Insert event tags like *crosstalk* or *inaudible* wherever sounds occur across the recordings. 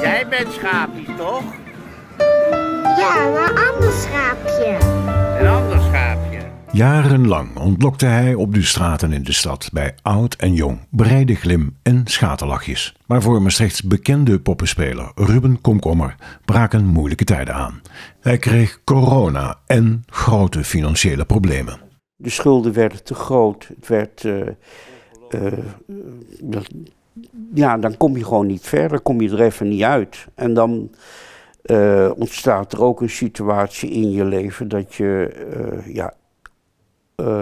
Jij bent schaapje, toch? Ja, een ander schaapje. Een ander schaapje. Jarenlang ontlokte hij op de straten in de stad bij oud en jong brede glim en schaterlachjes. Maar voor Maastrichts bekende poppenspeler Ruben Komkommer braken moeilijke tijden aan. Hij kreeg corona en grote financiële problemen. De schulden werden te groot. Het werd. Eh, eh, ja, dan kom je gewoon niet verder, kom je er even niet uit. En dan eh, ontstaat er ook een situatie in je leven dat je, eh, ja, eh,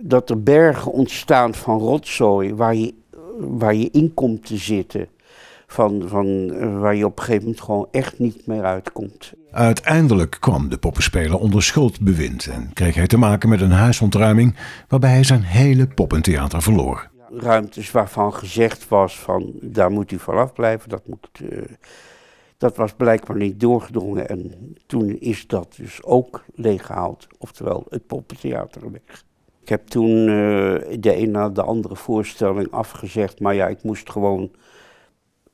dat er bergen ontstaan van rotzooi waar je, waar je in komt te zitten. Van, van waar je op een gegeven moment gewoon echt niet meer uitkomt. Uiteindelijk kwam de poppenspeler onder schuldbewind en kreeg hij te maken met een huisontruiming waarbij hij zijn hele poppentheater verloor ruimtes waarvan gezegd was van daar moet u vanaf blijven, dat, moet, eh, dat was blijkbaar niet doorgedrongen en toen is dat dus ook leeggehaald, oftewel het poppentheater weg. Ik heb toen eh, de een na de andere voorstelling afgezegd, maar ja, ik moest gewoon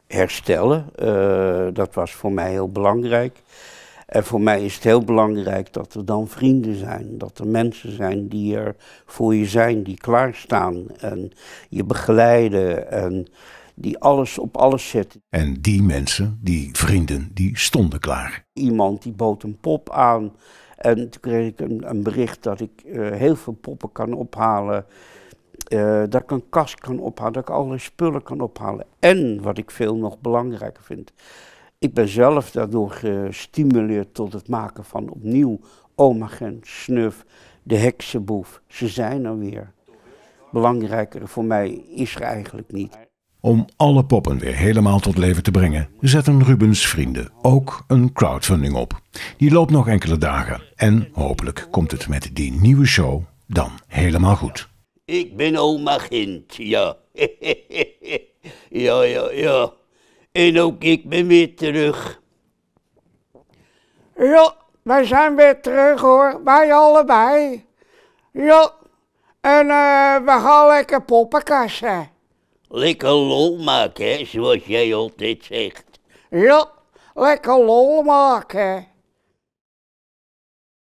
herstellen. Eh, dat was voor mij heel belangrijk. En voor mij is het heel belangrijk dat er dan vrienden zijn. Dat er mensen zijn die er voor je zijn, die klaarstaan en je begeleiden en die alles op alles zetten. En die mensen, die vrienden, die stonden klaar. Iemand die bood een pop aan. En toen kreeg ik een, een bericht dat ik eh, heel veel poppen kan ophalen. Eh, dat ik een kast kan ophalen, dat ik allerlei spullen kan ophalen. En wat ik veel nog belangrijker vind, ik ben zelf daardoor gestimuleerd tot het maken van opnieuw Oma Gent, Snuf, de heksenboef. Ze zijn er weer. Belangrijker voor mij is er eigenlijk niet. Om alle poppen weer helemaal tot leven te brengen, zetten Rubens vrienden ook een crowdfunding op. Die loopt nog enkele dagen en hopelijk komt het met die nieuwe show dan helemaal goed. Ik ben oma Gent. *laughs* ja. ja, ja, ja. En ook ik ben weer terug. Ja, wij zijn weer terug hoor, wij allebei. Ja, en eh, we gaan lekker poppenkassen. Lekker lol maken, hè, zoals jij altijd zegt. Ja, lekker lol maken.